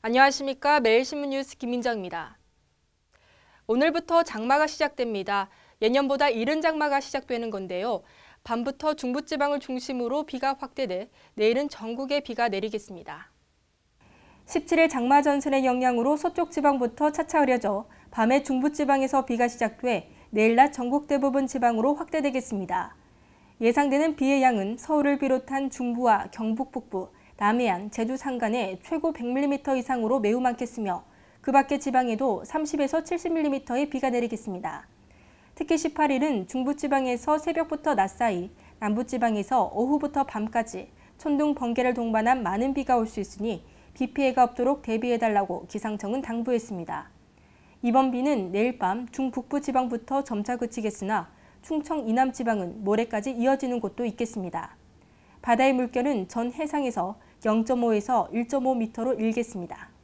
안녕하십니까. 매일신문 뉴스 김민정입니다. 오늘부터 장마가 시작됩니다. 예년보다 이른 장마가 시작되는 건데요. 밤부터 중부지방을 중심으로 비가 확대돼 내일은 전국에 비가 내리겠습니다. 17일 장마 전선의 영향으로 서쪽 지방부터 차차 흐려져 밤에 중부지방에서 비가 시작돼 내일 낮 전국 대부분 지방으로 확대되겠습니다. 예상되는 비의 양은 서울을 비롯한 중부와 경북 북부, 남해안, 제주 산간에 최고 100mm 이상으로 매우 많겠으며 그 밖의 지방에도 30에서 70mm의 비가 내리겠습니다. 특히 18일은 중부지방에서 새벽부터 낮 사이, 남부지방에서 오후부터 밤까지 천둥 번개를 동반한 많은 비가 올 수 있으니 비 피해가 없도록 대비해달라고 기상청은 당부했습니다. 이번 비는 내일 밤 중북부 지방부터 점차 그치겠으나 충청 이남 지방은 모레까지 이어지는 곳도 있겠습니다. 바다의 물결은 전 해상에서 0.5에서 1.5m로 일겠습니다.